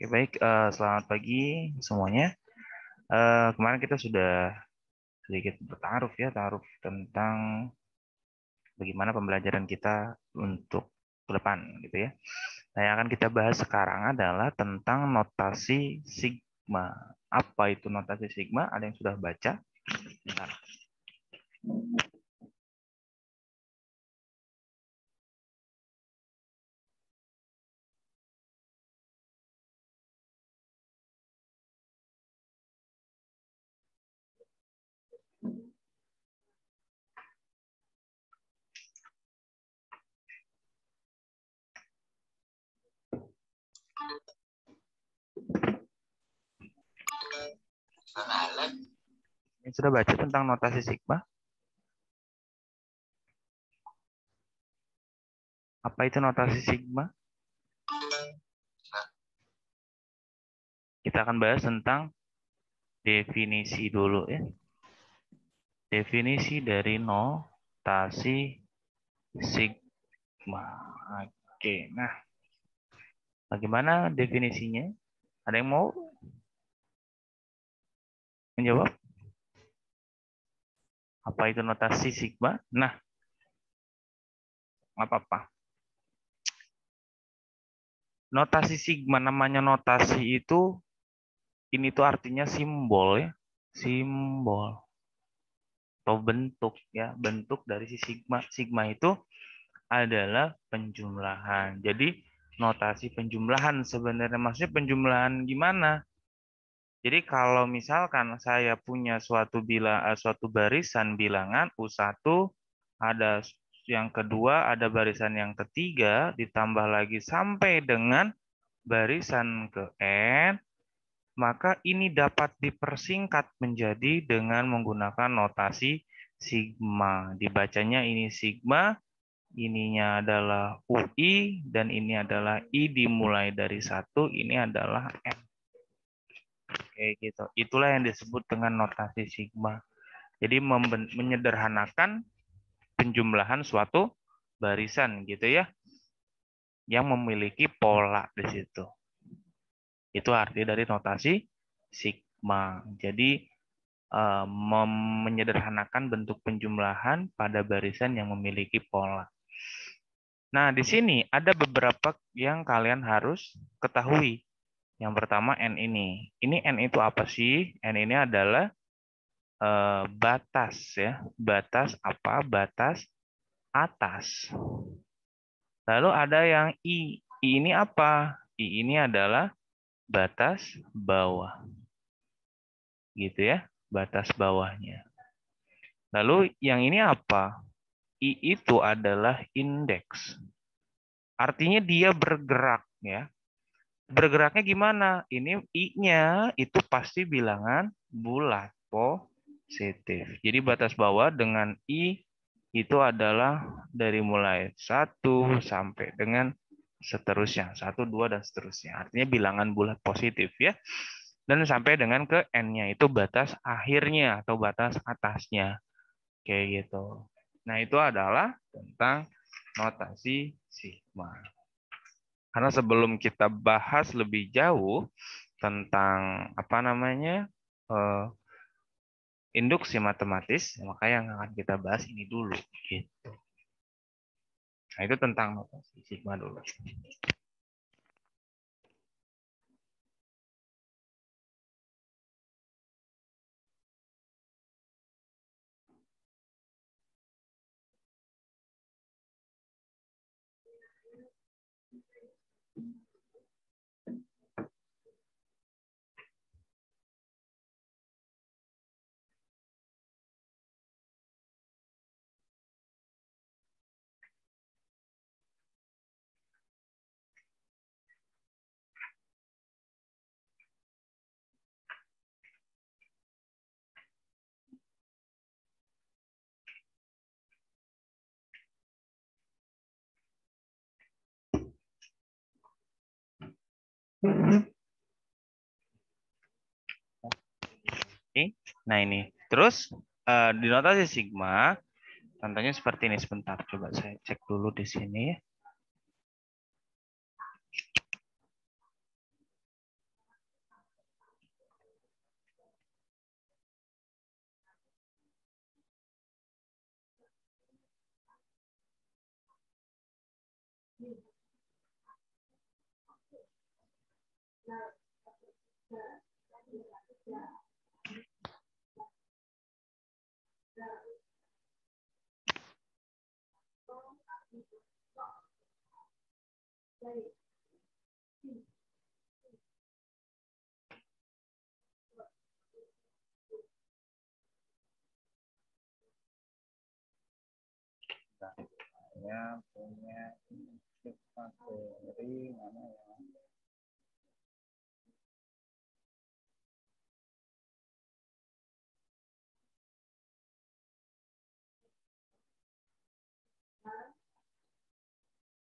Oke, baik. Uh, selamat pagi semuanya. Uh, kemarin kita sudah sedikit bertaruf ya, taruf tentang bagaimana pembelajaran kita untuk ke depan gitu ya. Nah, yang akan kita bahas sekarang adalah tentang notasi sigma. Apa itu notasi sigma? Ada yang sudah baca? Bentar. Ini sudah baca tentang notasi sigma? Apa itu notasi sigma? Kita akan bahas tentang definisi dulu ya. Definisi dari notasi sigma. Oke, nah Bagaimana definisinya? Ada yang mau menjawab? Apa itu notasi sigma? Nah, apa-apa. Notasi sigma namanya notasi itu ini tuh artinya simbol ya, simbol atau bentuk ya, bentuk dari si sigma. Sigma itu adalah penjumlahan. Jadi notasi penjumlahan sebenarnya. Maksudnya penjumlahan gimana? Jadi kalau misalkan saya punya suatu bila eh, suatu barisan bilangan U1 ada yang kedua, ada barisan yang ketiga ditambah lagi sampai dengan barisan ke n, maka ini dapat dipersingkat menjadi dengan menggunakan notasi sigma. Dibacanya ini sigma, ininya adalah UI, dan ini adalah I dimulai dari satu, ini adalah n Oke, gitu. Itulah yang disebut dengan notasi sigma. Jadi menyederhanakan penjumlahan suatu barisan gitu ya yang memiliki pola di situ. Itu arti dari notasi sigma. Jadi eh, menyederhanakan bentuk penjumlahan pada barisan yang memiliki pola. Nah, di sini ada beberapa yang kalian harus ketahui. Yang pertama N ini. Ini N itu apa sih? N ini adalah e, batas ya. Batas apa? Batas atas. Lalu ada yang I. I ini apa? I ini adalah batas bawah. Gitu ya, batas bawahnya. Lalu yang ini apa? I itu adalah indeks. Artinya dia bergerak ya. Bergeraknya gimana? Ini I-nya itu pasti bilangan bulat positif. Jadi batas bawah dengan I itu adalah dari mulai 1 sampai dengan seterusnya. 1, 2, dan seterusnya. Artinya bilangan bulat positif ya. Dan sampai dengan ke N-nya itu batas akhirnya atau batas atasnya. Kayak gitu. Nah, itu adalah tentang notasi sigma. Karena sebelum kita bahas lebih jauh tentang apa namanya eh, induksi matematis, ya, maka yang akan kita bahas ini dulu. Gitu. Nah, itu tentang notasi sigma dulu. Oke, nah ini. Terus uh, di notasi sigma, contohnya seperti ini. Sebentar, coba saya cek dulu di sini. ya. Nah, saya punya sifat teori mana ya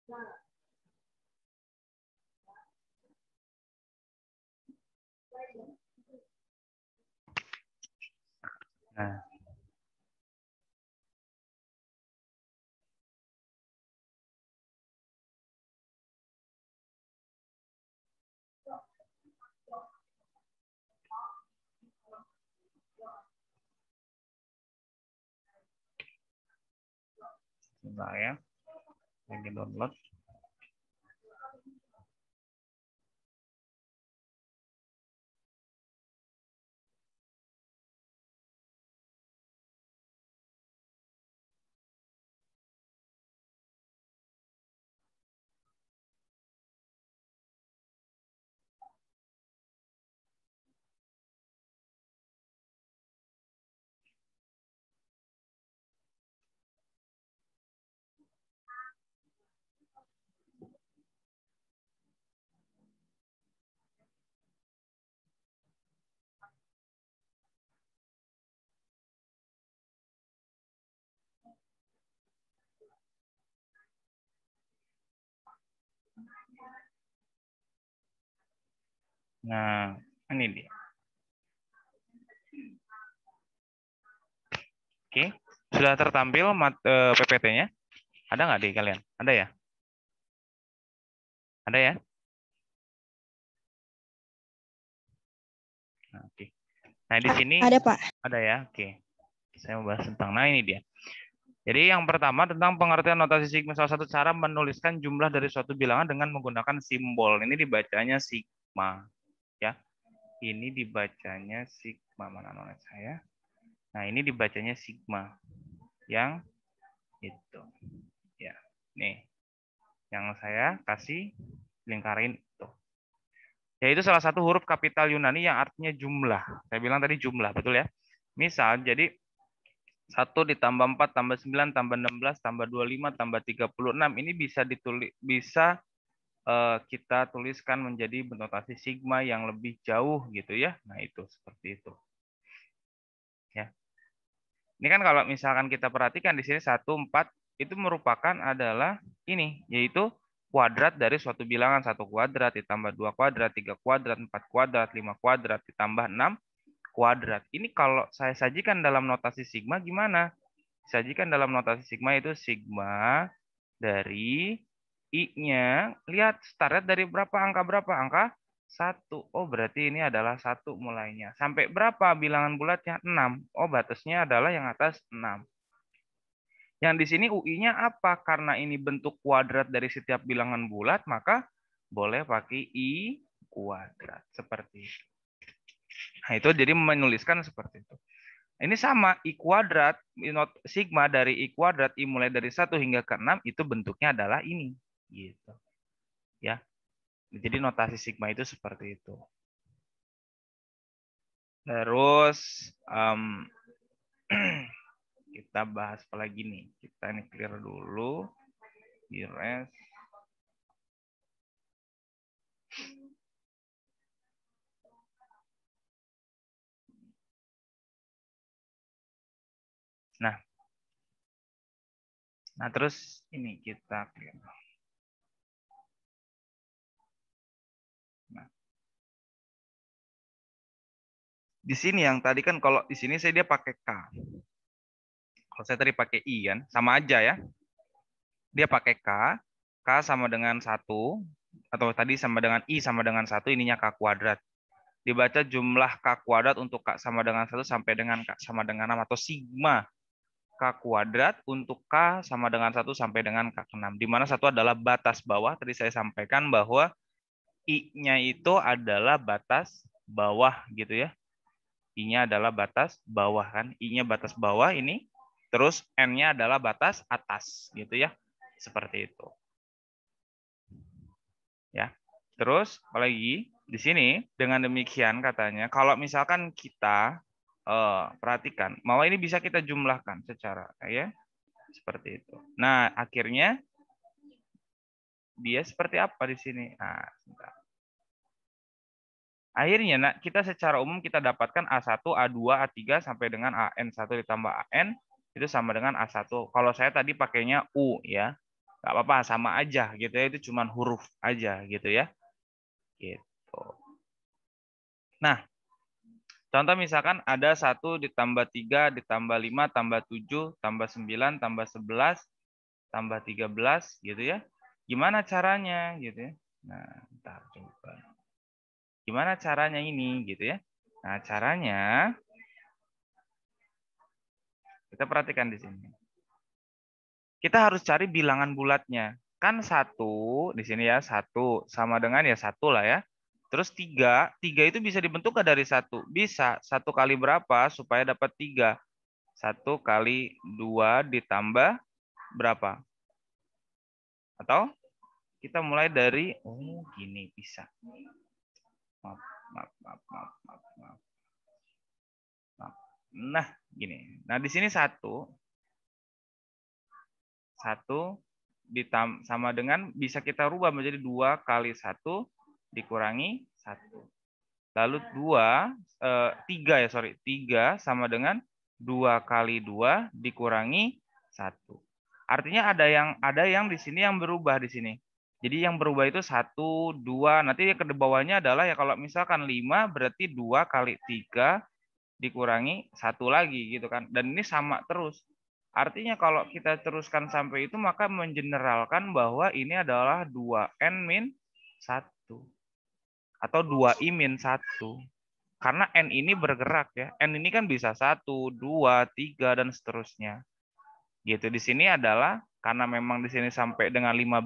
à. vẽ lagi download Nah, ini dia. Oke, sudah tertampil mat, eh, PPT-nya? Ada nggak di kalian? Ada ya? Ada ya? Nah, oke. Nah, di sini ada, Pak. Ada ya? Oke. Saya mau bahas tentang nah ini dia. Jadi yang pertama tentang pengertian notasi sigma salah satu cara menuliskan jumlah dari suatu bilangan dengan menggunakan simbol. Ini dibacanya sigma ini dibacanya sigma mana nonet saya? Nah, ini dibacanya sigma yang itu. Ya, nih. Yang saya kasih lingkarin ya, itu. Yaitu salah satu huruf kapital Yunani yang artinya jumlah. Saya bilang tadi jumlah, betul ya? Misal, jadi satu ditambah empat tambah sembilan tambah enam belas tambah dua lima tambah tiga puluh enam ini bisa ditulis bisa Eh, kita tuliskan menjadi notasi sigma yang lebih jauh gitu ya. Nah, itu seperti itu. Ya. Ini kan kalau misalkan kita perhatikan di sini 1 4 itu merupakan adalah ini yaitu kuadrat dari suatu bilangan satu kuadrat ditambah dua kuadrat tiga kuadrat empat kuadrat lima kuadrat ditambah enam kuadrat ini kalau saya sajikan dalam notasi sigma gimana sajikan dalam notasi sigma itu sigma dari I-nya, lihat start dari berapa angka berapa? Angka 1. Oh, berarti ini adalah satu mulainya. Sampai berapa bilangan bulatnya? 6. Oh, batasnya adalah yang atas 6. Yang di sini UI-nya apa? Karena ini bentuk kuadrat dari setiap bilangan bulat, maka boleh pakai I kuadrat. Seperti itu. Nah, itu jadi menuliskan seperti itu. Ini sama, I kuadrat, sigma dari I kuadrat, I mulai dari satu hingga ke 6, itu bentuknya adalah ini gitu. Ya. Jadi notasi sigma itu seperti itu. Terus um, kita bahas apa lagi nih? Kita ini clear dulu. Di Nah. Nah, terus ini kita clear. Di sini yang tadi kan kalau di sini saya dia pakai K. Kalau saya tadi pakai I kan, sama aja ya. Dia pakai K, K sama dengan satu atau tadi sama dengan I sama dengan satu ininya K kuadrat. Dibaca jumlah K kuadrat untuk K sama dengan satu sampai dengan K sama dengan enam atau sigma K kuadrat untuk K sama dengan satu sampai dengan k enam Di mana satu adalah batas bawah. Tadi saya sampaikan bahwa I-nya itu adalah batas bawah gitu ya. I-nya adalah batas bawah kan. I-nya batas bawah ini. Terus N-nya adalah batas atas gitu ya. Seperti itu. Ya. Terus apalagi di sini dengan demikian katanya kalau misalkan kita uh, perhatikan, malah ini bisa kita jumlahkan secara ya seperti itu. Nah, akhirnya dia seperti apa di sini? Nah, Akhirnya nak, kita secara umum kita dapatkan A1, A2, A3 sampai dengan AN1 ditambah AN itu sama dengan A1. Kalau saya tadi pakainya U ya. Gak apa-apa sama aja gitu ya, itu cuma huruf aja gitu ya. Gitu. Nah, contoh misalkan ada 1 ditambah 3 ditambah 5 tambah 7 tambah 9 tambah 11 tambah 13 gitu ya. Gimana caranya gitu ya. Nah, ntar coba. Gimana caranya ini gitu ya? Nah, caranya kita perhatikan di sini. Kita harus cari bilangan bulatnya. Kan satu di sini ya satu sama dengan ya satu lah ya. Terus tiga, tiga itu bisa dibentuk dari satu. Bisa satu kali berapa supaya dapat tiga. Satu kali dua ditambah berapa? Atau kita mulai dari oh gini bisa maaf, maaf, maaf, maaf, maaf, maaf. Nah, gini. Nah, di sini satu, satu ditam sama dengan bisa kita rubah menjadi dua kali satu dikurangi satu. Lalu dua, eh, tiga ya sorry, tiga sama dengan dua kali dua dikurangi satu. Artinya ada yang ada yang di sini yang berubah di sini. Jadi yang berubah itu satu dua nanti yang ke bawahnya adalah ya kalau misalkan 5 berarti dua kali tiga dikurangi satu lagi gitu kan. Dan ini sama terus. Artinya kalau kita teruskan sampai itu maka mengeneralkan bahwa ini adalah dua n min satu Atau dua i min 1. Karena N ini bergerak ya. N ini kan bisa satu dua tiga dan seterusnya. Gitu. Di sini adalah karena memang di sini sampai dengan 15,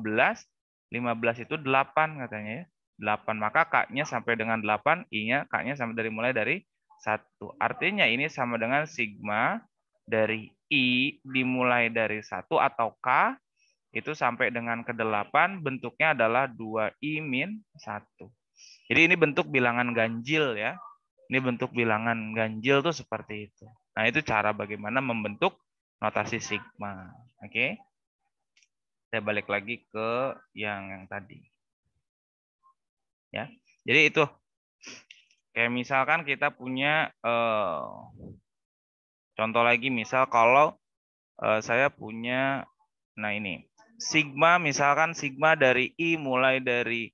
15 itu 8 katanya ya. 8 maka K-nya sampai dengan 8, I-nya K-nya sampai dari mulai dari 1. Artinya ini sama dengan sigma dari I dimulai dari 1 atau K itu sampai dengan ke 8 bentuknya adalah 2I min 1. Jadi ini bentuk bilangan ganjil ya. Ini bentuk bilangan ganjil tuh seperti itu. Nah, itu cara bagaimana membentuk notasi sigma. Oke. Okay? saya balik lagi ke yang yang tadi. Ya. Jadi itu kayak misalkan kita punya uh, contoh lagi misal kalau uh, saya punya nah ini sigma misalkan sigma dari i mulai dari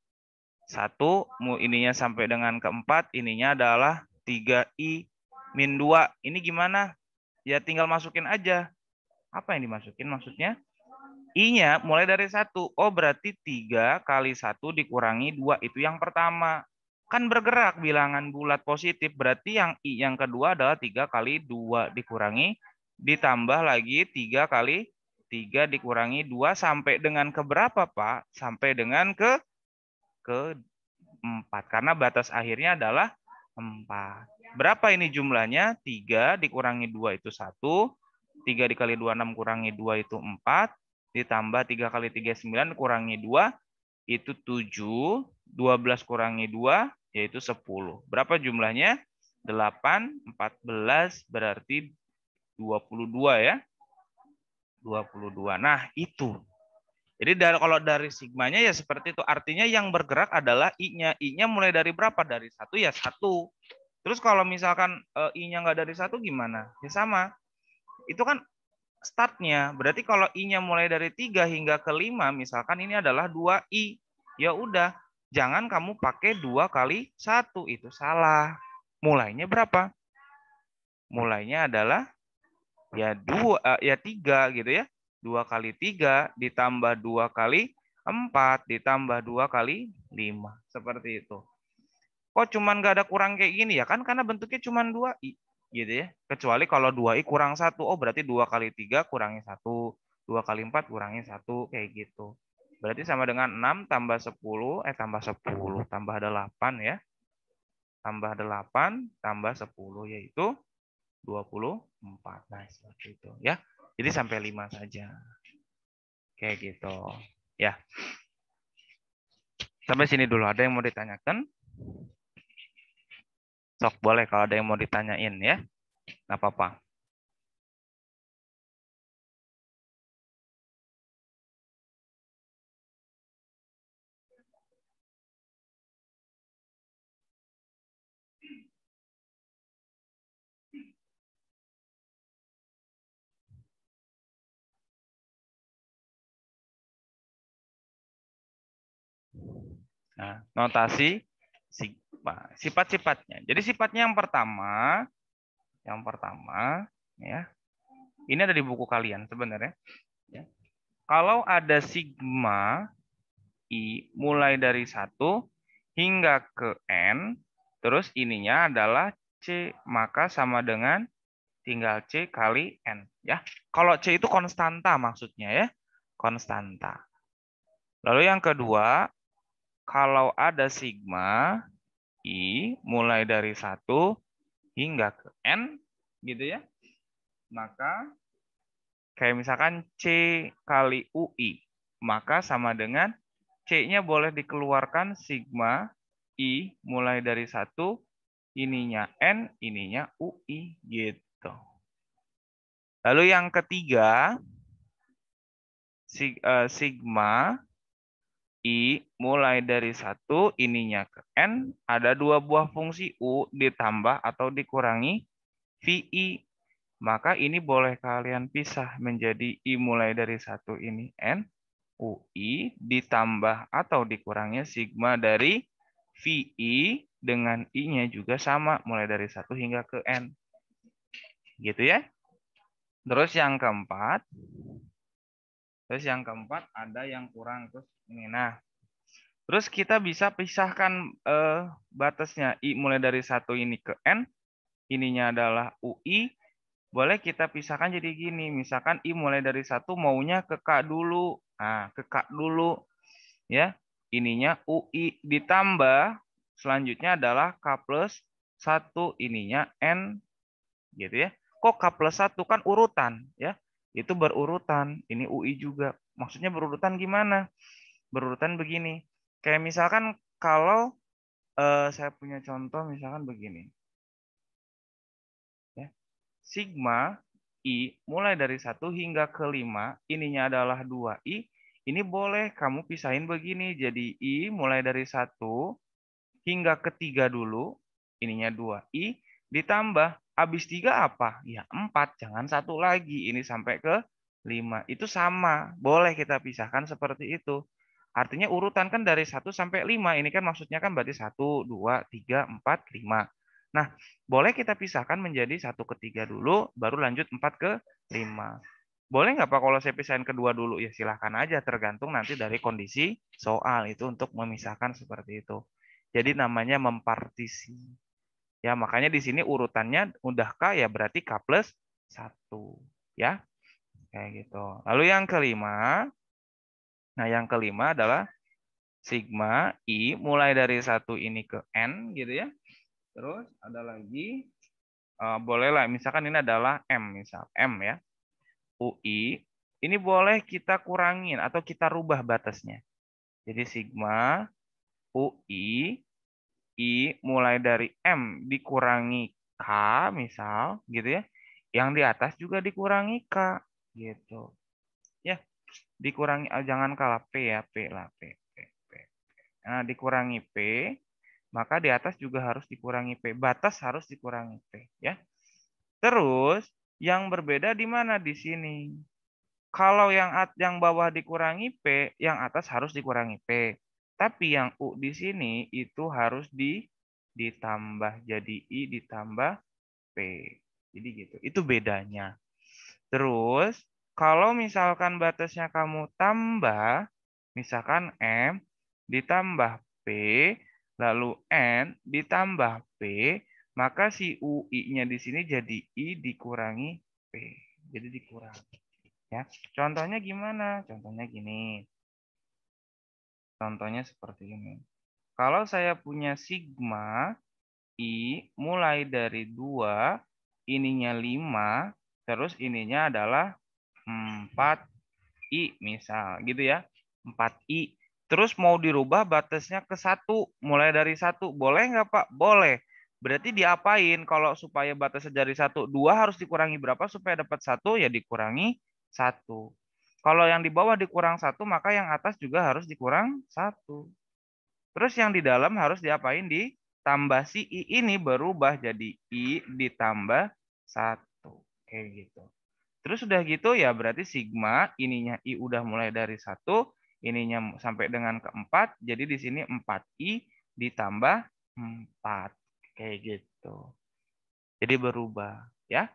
satu mu ininya sampai dengan keempat ininya adalah 3i min dua Ini gimana? Ya tinggal masukin aja. Apa yang dimasukin maksudnya? I-nya mulai dari satu. Oh, berarti tiga kali satu dikurangi dua Itu yang pertama. Kan bergerak bilangan bulat positif. Berarti yang I yang kedua adalah tiga kali dua dikurangi. Ditambah lagi tiga kali tiga dikurangi dua sampai dengan ke berapa, Pak? Sampai dengan ke ke empat. Karena batas akhirnya adalah empat. Berapa ini jumlahnya? Tiga dikurangi dua itu satu. 3 dikali 2, 6 kurangi 2 itu 4 ditambah 3 kali 3 9 kurangi 2 itu 7, 12 kurangi 2 yaitu 10. Berapa jumlahnya? 8, 14 berarti 22 ya. 22. Nah, itu. Jadi dari, kalau dari sigmanya ya seperti itu. Artinya yang bergerak adalah I-nya. I-nya mulai dari berapa? Dari satu ya satu. Terus kalau misalkan e, I-nya nggak dari satu gimana? Ya sama. Itu kan startnya. Berarti kalau I-nya mulai dari 3 hingga ke 5, misalkan ini adalah 2I. Ya udah, jangan kamu pakai 2 kali 1, itu salah. Mulainya berapa? Mulainya adalah ya 2 eh, ya 3 gitu ya. 2 kali 3 ditambah 2 kali 4 ditambah 2 kali 5. Seperti itu. Kok cuman gak ada kurang kayak gini ya kan? Karena bentuknya cuman 2i gitu ya. Kecuali kalau 2i kurang 1, oh berarti 2 kali 3 kurangi 1, 2 kali 4 kurangi 1, kayak gitu. Berarti sama dengan 6 tambah 10, eh tambah 10, tambah 8 ya. Tambah 8, tambah 10, yaitu 24. Nah, seperti itu ya. Jadi sampai 5 saja. Kayak gitu. Ya. Sampai sini dulu. Ada yang mau ditanyakan? Stop boleh kalau ada yang mau ditanyain ya. apa-apa. Nah, notasi Nah, sifat-sifatnya. Jadi sifatnya yang pertama, yang pertama, ya, ini ada di buku kalian sebenarnya. Ya. Kalau ada sigma i mulai dari satu hingga ke n, terus ininya adalah c, maka sama dengan tinggal c kali n. Ya, kalau c itu konstanta maksudnya ya, konstanta. Lalu yang kedua, kalau ada sigma i mulai dari 1 hingga ke n gitu ya. Maka kayak misalkan C kali UI, maka sama dengan C-nya boleh dikeluarkan sigma I mulai dari 1 ininya N, ininya UI gitu. Lalu yang ketiga eh, sigma I mulai dari satu ininya ke N, ada dua buah fungsi U ditambah atau dikurangi VI. Maka ini boleh kalian pisah menjadi I mulai dari satu ini N, UI ditambah atau dikurangi sigma dari VI dengan I-nya juga sama, mulai dari satu hingga ke N. Gitu ya. Terus yang keempat, Terus yang keempat ada yang kurang terus ini. Nah, terus kita bisa pisahkan eh, batasnya i mulai dari satu ini ke n, ininya adalah ui. Boleh kita pisahkan jadi gini, misalkan i mulai dari satu maunya ke k dulu, nah ke k dulu, ya ininya ui ditambah selanjutnya adalah k plus satu ininya n, gitu ya. Kok k plus satu kan urutan, ya? itu berurutan. Ini UI juga. Maksudnya berurutan gimana? Berurutan begini. Kayak misalkan kalau uh, saya punya contoh misalkan begini. Ya. Sigma I mulai dari 1 hingga ke 5, ininya adalah 2I. Ini boleh kamu pisahin begini. Jadi I mulai dari 1 hingga ke 3 dulu, ininya 2I ditambah Habis tiga apa? Ya empat, jangan satu lagi. Ini sampai ke lima. Itu sama, boleh kita pisahkan seperti itu. Artinya urutan kan dari satu sampai lima Ini kan maksudnya kan berarti satu dua tiga empat lima Nah, boleh kita pisahkan menjadi satu ke tiga dulu, baru lanjut empat ke lima Boleh nggak Pak kalau saya pisahin kedua dulu? Ya silahkan aja, tergantung nanti dari kondisi soal itu untuk memisahkan seperti itu. Jadi namanya mempartisi. Ya, makanya di sini urutannya udah K ya berarti K plus 1. Ya, kayak gitu. Lalu yang kelima, nah yang kelima adalah sigma I mulai dari satu ini ke N gitu ya. Terus ada lagi, uh, eh, bolehlah misalkan ini adalah M, misal M ya. UI, ini boleh kita kurangin atau kita rubah batasnya. Jadi sigma UI I mulai dari M dikurangi K misal gitu ya. Yang di atas juga dikurangi K gitu. Ya, dikurangi eh, jangan kalah P ya, P lah P, P, P, P. Nah, dikurangi P, maka di atas juga harus dikurangi P. Batas harus dikurangi P ya. Terus yang berbeda di mana di sini? Kalau yang at yang bawah dikurangi P, yang atas harus dikurangi P. Tapi yang U di sini itu harus di ditambah jadi I ditambah P. Jadi gitu. Itu bedanya. Terus, kalau misalkan batasnya kamu tambah, misalkan M ditambah P, lalu N ditambah P, maka si UI-nya di sini jadi I dikurangi P. Jadi dikurangi. Ya. Contohnya gimana? Contohnya gini. Contohnya seperti ini. Kalau saya punya sigma, I mulai dari 2, ininya 5, terus ininya adalah 4I misal gitu ya. 4I. Terus mau dirubah batasnya ke 1, mulai dari 1. Boleh nggak Pak? Boleh. Berarti diapain kalau supaya batasnya dari 1, 2 harus dikurangi berapa supaya dapat 1? Ya dikurangi 1. Kalau yang di bawah dikurang satu, maka yang atas juga harus dikurang satu. Terus yang di dalam harus diapain? Ditambah si I ini berubah jadi I ditambah satu. Kayak gitu. Terus sudah gitu ya berarti sigma ininya I udah mulai dari satu, ininya sampai dengan keempat. Jadi di sini 4I ditambah 4. Kayak gitu. Jadi berubah ya.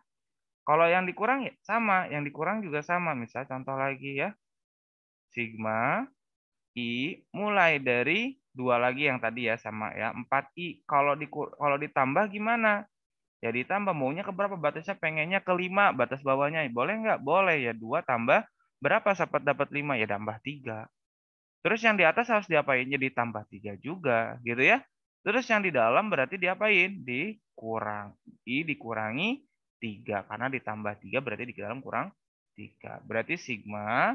Kalau yang dikurang ya sama, yang dikurang juga sama. Misal contoh lagi ya. Sigma I mulai dari dua lagi yang tadi ya sama ya 4I. Kalau di kalau ditambah gimana? Ya ditambah maunya ke berapa batasnya pengennya ke 5 batas bawahnya. Boleh nggak? Boleh ya 2 tambah berapa sahabat dapat 5 ya tambah 3. Terus yang di atas harus diapain? Jadi tambah 3 juga gitu ya. Terus yang di dalam berarti diapain? Dikurang. I dikurangi 3. Karena ditambah 3 berarti di dalam kurang 3. Berarti sigma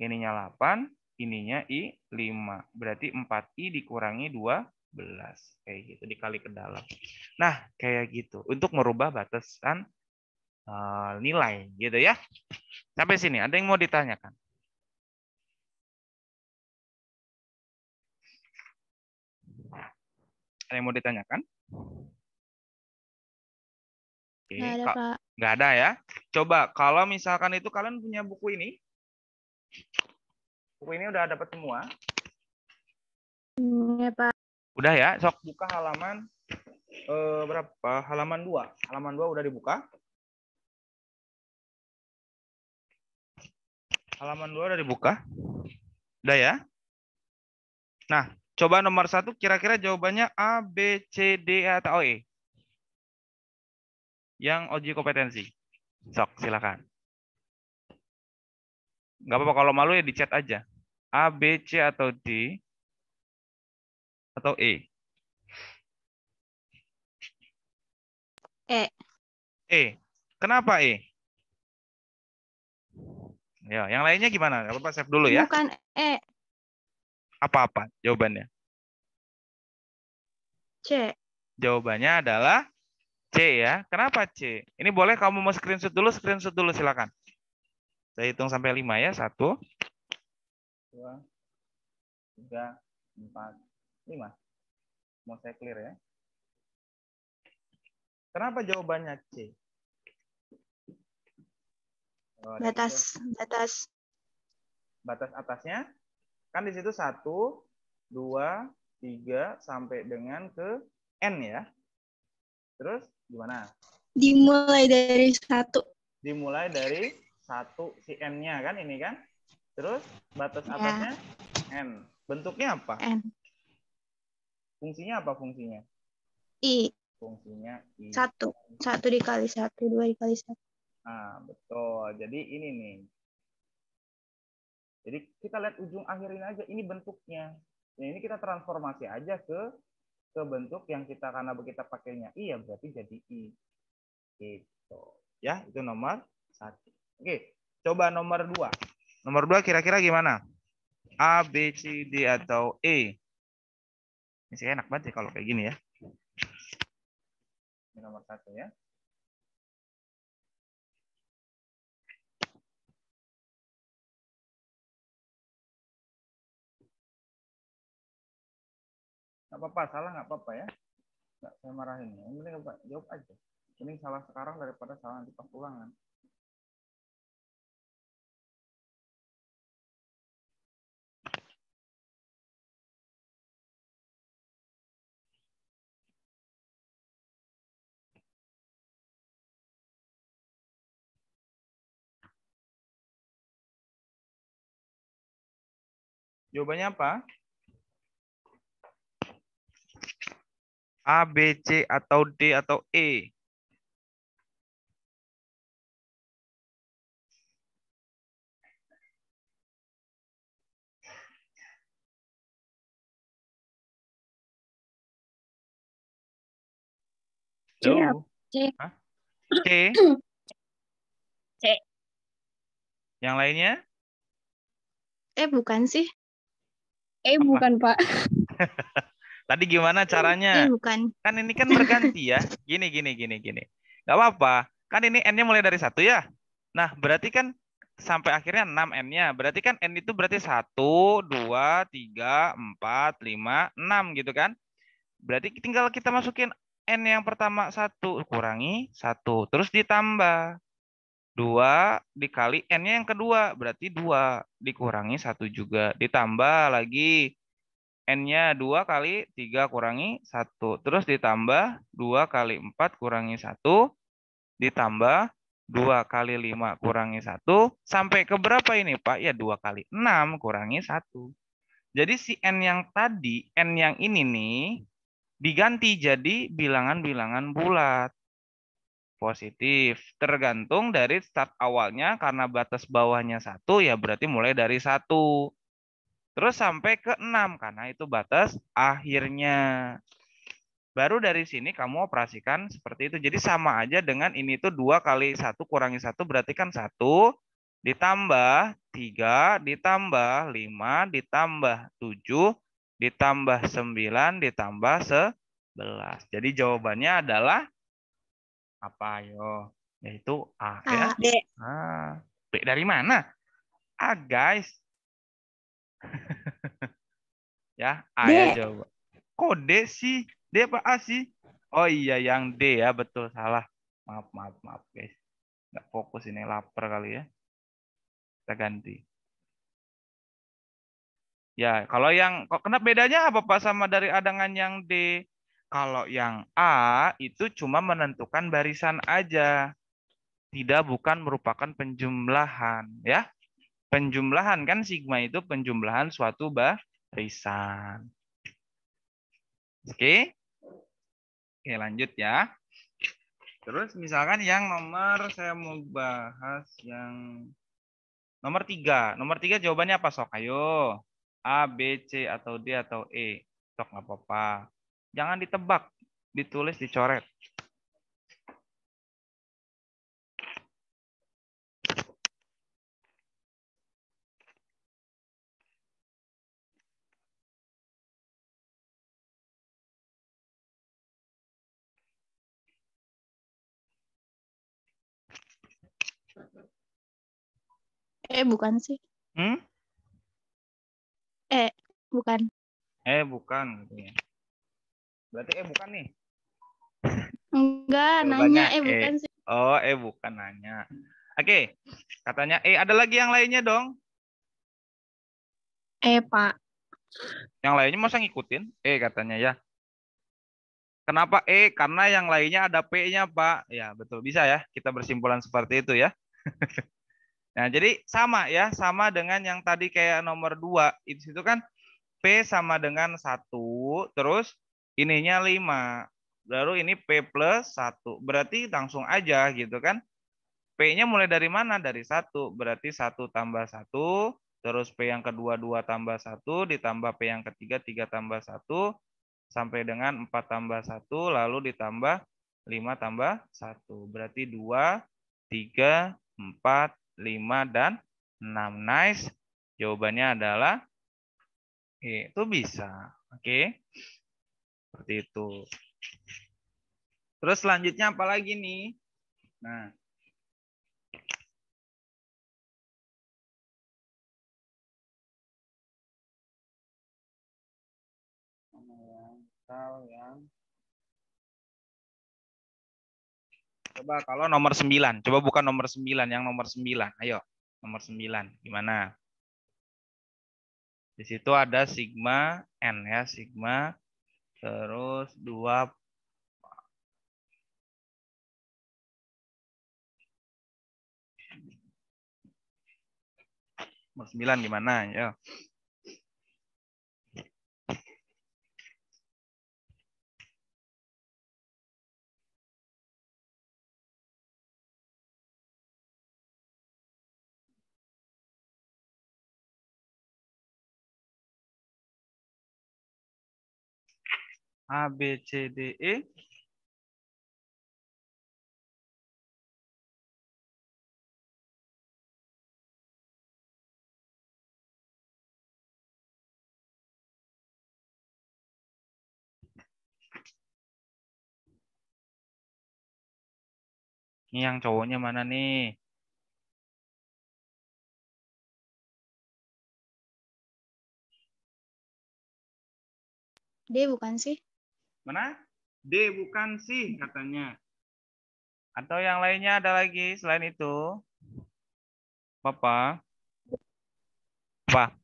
ininya 8, ininya I 5. Berarti 4I dikurangi 12. Kayak gitu, dikali ke dalam. Nah, kayak gitu. Untuk merubah batasan uh, nilai gitu ya. Sampai sini, ada yang mau ditanyakan? Ada yang mau ditanyakan? Oke. Nggak ada, Pak. Nggak ada ya. Coba kalau misalkan itu kalian punya buku ini. Buku ini udah dapat semua. Ya, Pak. Udah ya, sok buka halaman eh, berapa? Halaman 2. Halaman 2 udah dibuka. Halaman 2 udah dibuka. Udah ya? Nah, coba nomor satu kira-kira jawabannya A, B, C, D, e, atau E yang uji kompetensi. Sok, silakan. Gak apa-apa kalau malu ya di chat aja. A, B, C atau D atau E. E. E. Kenapa E? Ya, yang lainnya gimana? Gak apa-apa save dulu ya. Bukan E. Apa-apa jawabannya? C. Jawabannya adalah C ya. Kenapa C? Ini boleh kamu mau screenshot dulu, screenshot dulu silakan. Saya hitung sampai 5 ya. 1 2 3 4 5. Mau saya clear ya. Kenapa jawabannya C? Oh, batas batas batas atasnya kan di situ 1 2 3 sampai dengan ke n ya. Terus gimana? Dimulai dari satu. Dimulai dari satu si n-nya kan ini kan? Terus batas ya. atasnya n. Bentuknya apa? N. Fungsinya apa fungsinya? I. Fungsinya i. Satu. Satu dikali satu, dua dikali satu. ah betul. Jadi ini nih. Jadi kita lihat ujung akhir ini aja. Ini bentuknya. Nah, ini kita transformasi aja ke ke bentuk yang kita karena kita pakainya i ya berarti jadi i gitu ya itu nomor satu oke coba nomor dua nomor dua kira-kira gimana a b c d atau e ini sih enak banget ya kalau kayak gini ya ini nomor satu ya nggak apa-apa salah nggak apa-apa ya nggak saya marahin ini ya. penting apa jawab aja ini salah sekarang daripada salah nanti pas pulangan. Jawabannya apa? A, B, C, atau D, atau E. C. C. C. Yang lainnya? Eh bukan sih. Eh Apa? bukan Pak. Tadi gimana caranya? Ini bukan. Kan ini kan berganti ya. Gini, gini, gini, gini. Gak apa-apa. Kan ini N-nya mulai dari satu ya. Nah, berarti kan sampai akhirnya 6 N-nya. Berarti kan N itu berarti 1, 2, 3, 4, 5, 6 gitu kan. Berarti tinggal kita masukin N yang pertama 1, kurangi 1. Terus ditambah. 2 dikali N-nya yang kedua. Berarti 2 dikurangi 1 juga. Ditambah lagi N-nya 2 kali 3 kurangi 1. Terus ditambah 2 kali 4 kurangi 1. Ditambah 2 kali 5 kurangi 1. Sampai ke berapa ini Pak? Ya 2 kali 6 kurangi 1. Jadi si N yang tadi, N yang ini nih, diganti jadi bilangan-bilangan bulat. Positif. Tergantung dari start awalnya, karena batas bawahnya 1, ya berarti mulai dari 1. Terus sampai ke 6 karena itu batas akhirnya. Baru dari sini kamu operasikan seperti itu. Jadi sama aja dengan ini itu 2 kali 1 kurangi 1 berarti kan 1 ditambah 3 ditambah 5 ditambah 7 ditambah 9 ditambah 11. Jadi jawabannya adalah apa yo? Yaitu A, ya? A ya. B. A. B dari mana? A guys. ya, A ya jawab. Kode sih, D apa A sih? Oh iya yang D ya, betul salah. Maaf, maaf, maaf guys. Nggak fokus ini lapar kali ya. Kita ganti. Ya, kalau yang kok kenapa bedanya apa Pak sama dari adangan yang D? Kalau yang A itu cuma menentukan barisan aja. Tidak bukan merupakan penjumlahan, ya. Penjumlahan kan sigma itu penjumlahan suatu barisan. Oke. Oke, lanjut ya. Terus misalkan yang nomor saya mau bahas yang nomor tiga. Nomor tiga jawabannya apa sok? Ayo. A, B, C, atau D, atau E. Sok nggak apa-apa. Jangan ditebak. Ditulis, dicoret. Eh bukan sih. Hmm? Eh bukan. Eh bukan. Berarti eh bukan nih. Enggak, eh, nanya eh bukan eh, sih. Oh, eh bukan nanya. Oke, katanya eh ada lagi yang lainnya dong. Eh pak. Yang lainnya mau masa ngikutin? Eh katanya ya. Kenapa E? Karena yang lainnya ada P-nya, Pak. Ya, betul. Bisa ya. Kita bersimpulan seperti itu ya. Nah, jadi sama ya, sama dengan yang tadi kayak nomor 2. Itu situ kan P sama dengan 1, terus ininya 5. Lalu ini P plus 1. Berarti langsung aja gitu kan. P-nya mulai dari mana? Dari 1. Berarti 1 tambah 1, terus P yang kedua 2 tambah 1, ditambah P yang ketiga 3 tambah 1, sampai dengan 4 tambah 1, lalu ditambah 5 tambah 1. Berarti 2, 3, 4, 5, dan 6. Nice. Jawabannya adalah E. Itu bisa. Oke. Okay. Seperti itu. Terus selanjutnya apa lagi nih? Nah. Yang tahu yang Coba kalau nomor 9, coba bukan nomor 9, yang nomor 9. Ayo, nomor 9. Gimana? Di situ ada sigma n ya, sigma terus 2 nomor 9 gimana Ayo. A, B, C, D, E. Ini yang cowoknya mana nih? Dia bukan sih? Mana? D bukan sih katanya. Atau yang lainnya ada lagi selain itu? Papa. Apa?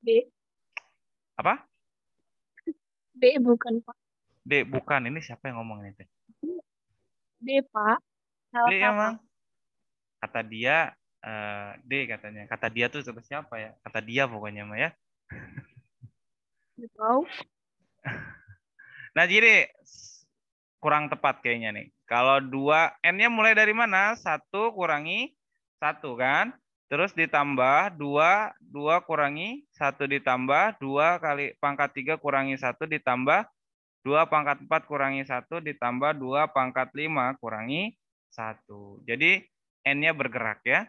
B. Apa? B bukan, Pak. D bukan. Ini siapa yang ngomong ini? D, Pak. Salah D emang? Kata dia, eh, D katanya. Kata dia tuh siapa ya? Kata dia pokoknya, Maya. Tahu. Nah jadi kurang tepat kayaknya nih. Kalau dua n-nya mulai dari mana? Satu kurangi satu kan? Terus ditambah dua dua kurangi satu ditambah dua kali pangkat tiga kurangi satu ditambah dua pangkat empat kurangi satu ditambah dua pangkat lima kurangi satu. Jadi n-nya bergerak ya.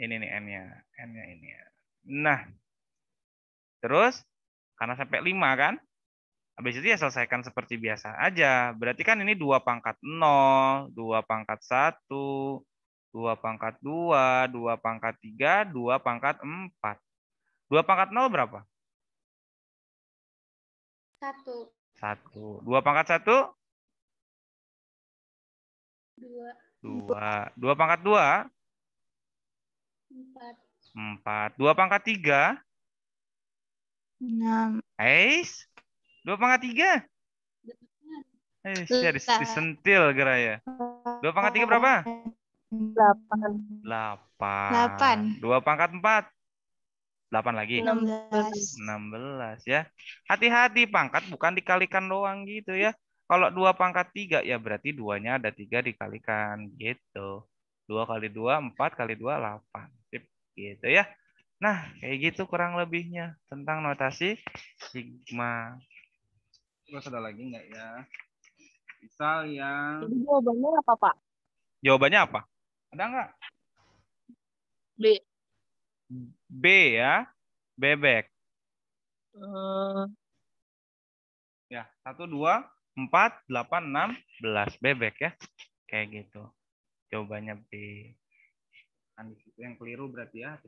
Ini nih n-nya, n-nya ini ya. Nah, terus karena sampai lima kan? Habis itu ya selesaikan seperti biasa aja. Berarti kan ini dua pangkat 0, dua pangkat 1, dua pangkat 2, dua pangkat 3, dua pangkat 4. dua pangkat 0 berapa? satu 1. 2 pangkat 1? dua dua 2 pangkat 2? empat 4. 2 pangkat 3? enam Eish? Dua pangkat tiga? Eh, iya. harus disentil geraya. Dua pangkat tiga berapa? Delapan. Delapan. Delapan. Dua pangkat empat? Delapan lagi? Enam belas. Enam belas ya. Hati-hati pangkat bukan dikalikan doang gitu ya. Kalau dua pangkat tiga ya berarti duanya ada tiga dikalikan gitu. Dua kali dua empat kali dua delapan. Gitu ya. Nah kayak gitu kurang lebihnya tentang notasi sigma. Terus ada lagi nggak ya? Misal yang... Jadi jawabannya apa, Pak? Jawabannya apa? Ada nggak? B. B ya? Bebek. Uh... Ya, satu, dua, empat, delapan, enam, belas. Bebek ya. Kayak gitu. Jawabannya B. Kan yang keliru berarti ya.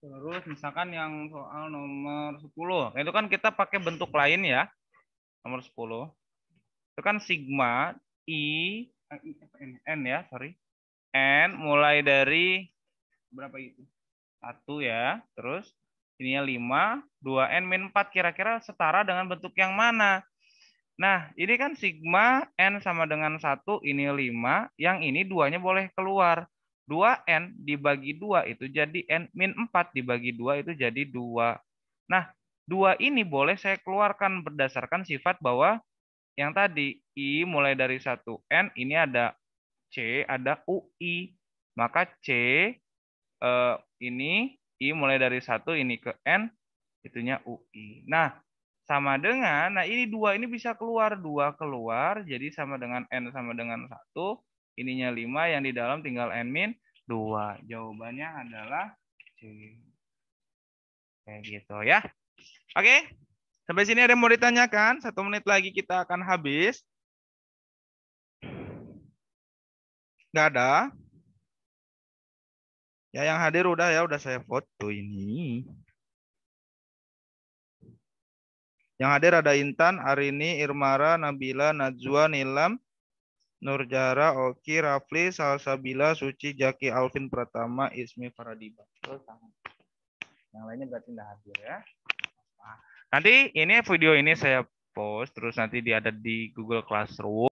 Terus misalkan yang soal nomor 10. itu kan kita pakai bentuk lain ya. Nomor 10. Itu kan sigma I, eh, I N N ya, sorry. N mulai dari berapa itu? 1 ya. Terus ininya 5, 2N min 4 kira-kira setara dengan bentuk yang mana? Nah, ini kan sigma N sama dengan 1, ini 5, yang ini duanya boleh keluar. 2N dibagi 2 itu jadi N min 4 dibagi 2 itu jadi 2. Nah, 2 ini boleh saya keluarkan berdasarkan sifat bahwa yang tadi I mulai dari 1N ini ada C, ada UI. Maka C eh, ini I mulai dari 1 ini ke N itunya UI. Nah, sama dengan, nah ini dua ini bisa keluar, dua keluar, jadi sama dengan N sama dengan 1, ininya 5, yang di dalam tinggal N min 2. Jawabannya adalah C. Kayak gitu ya. Oke. Sampai sini ada yang mau ditanyakan. Satu menit lagi kita akan habis. Nggak ada. Ya yang hadir udah ya, udah saya foto ini. Yang hadir ada Intan, Arini, Irmara, Nabila, Najwa, Nilam, Nurjara, Oki, Rafli, Salsabila, Suci, Jaki, Alvin Pratama, Ismi, Faradiba. Yang lainnya berarti tidak hadir ya. nanti ini video ini saya post, terus nanti dia ada di Google Classroom.